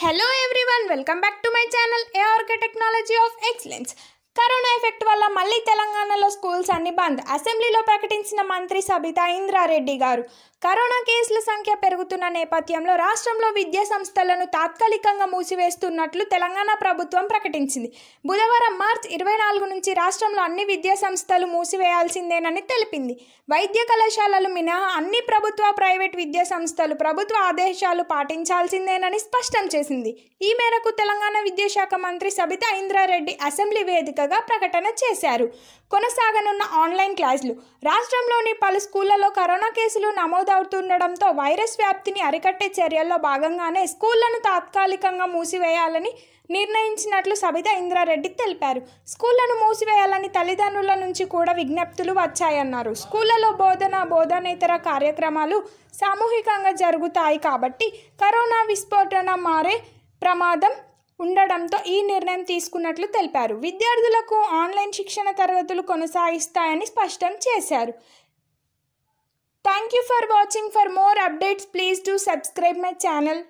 Hello everyone, welcome back to my channel ARK Technology of Excellence. Corona effect వల్ల మళ్ళీ తెలంగాణలో schools అన్ని బంద్ అసెంబ్లీలో ప్రకటించిన మంత్రి సబితా ఇంద్రారెడ్డి గారు కరోనా కేసుల సంఖ్య పెరుగుతున్న నేపథ్యంలో రాష్ట్రంలో విద్యా సంస్థలను తాత్కాలికంగా మూసివేస్తున్నట్లు తెలంగాణ ప్రభుత్వం ప్రకటించింది బుధవారం మార్చ్ ఇరవై నాలుగు నుంచి రాష్ట్రంలో అన్ని విద్యా సంస్థలు మూసివేయాల్సిందేనని తెలిపింది వైద్య కళాశాలలు మినహా అన్ని ప్రభుత్వ ప్రైవేట్ విద్యా సంస్థలు ప్రభుత్వ ఆదేశాలు పాటించాల్సిందేనని స్పష్టం చేసింది ఈ మేరకు తెలంగాణ విద్యాశాఖ మంత్రి సబితా ఇంద్రారెడ్డి అసెంబ్లీ వేదిక ఉండగా ప్రకటన చేశారు కొనసాగనున్న ఆన్లైన్ క్లాసులు రాష్ట్రంలోని పలు స్కూళ్లలో కరోనా కేసులు నమోదవుతుండడంతో వైరస్ వ్యాప్తిని అరికట్టే చర్యల్లో భాగంగానే స్కూళ్లను తాత్కాలికంగా మూసివేయాలని నిర్ణయించినట్లు సబిత ఇంద్రారెడ్డి తెలిపారు స్కూళ్లను మూసివేయాలని తల్లిదండ్రుల నుంచి కూడా విజ్ఞప్తులు వచ్చాయన్నారు స్కూళ్లలో బోధన బోధనేతర కార్యక్రమాలు సామూహికంగా జరుగుతాయి కాబట్టి కరోనా విస్ఫోటన మారే ప్రమాదం ఉండడంతో ఈ నిర్ణయం తీసుకున్నట్లు తెలిపారు విద్యార్థులకు ఆన్లైన్ శిక్షణ తరగతులు కొనసాగిస్తాయని స్పష్టం చేశారు thank you for watching for more updates please to subscribe my channel